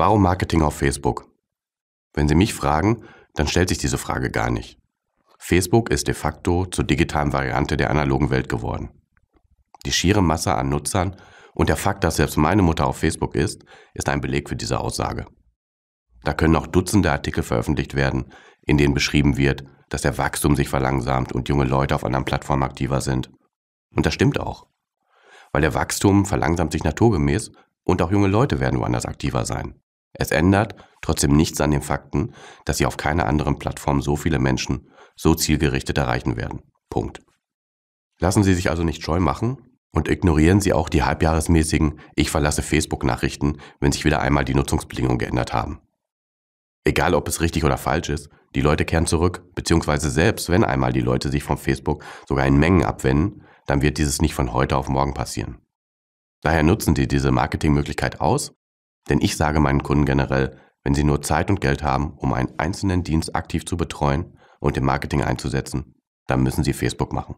Warum Marketing auf Facebook? Wenn Sie mich fragen, dann stellt sich diese Frage gar nicht. Facebook ist de facto zur digitalen Variante der analogen Welt geworden. Die schiere Masse an Nutzern und der Fakt, dass selbst meine Mutter auf Facebook ist, ist ein Beleg für diese Aussage. Da können auch Dutzende Artikel veröffentlicht werden, in denen beschrieben wird, dass der Wachstum sich verlangsamt und junge Leute auf anderen Plattformen aktiver sind. Und das stimmt auch. Weil der Wachstum verlangsamt sich naturgemäß und auch junge Leute werden woanders aktiver sein. Es ändert trotzdem nichts an den Fakten, dass sie auf keiner anderen Plattform so viele Menschen so zielgerichtet erreichen werden. Punkt. Lassen Sie sich also nicht scheu machen und ignorieren Sie auch die halbjahresmäßigen Ich verlasse Facebook-Nachrichten, wenn sich wieder einmal die Nutzungsbedingungen geändert haben. Egal ob es richtig oder falsch ist, die Leute kehren zurück, beziehungsweise selbst wenn einmal die Leute sich von Facebook sogar in Mengen abwenden, dann wird dieses nicht von heute auf morgen passieren. Daher nutzen Sie diese Marketingmöglichkeit aus denn ich sage meinen Kunden generell, wenn sie nur Zeit und Geld haben, um einen einzelnen Dienst aktiv zu betreuen und im Marketing einzusetzen, dann müssen sie Facebook machen.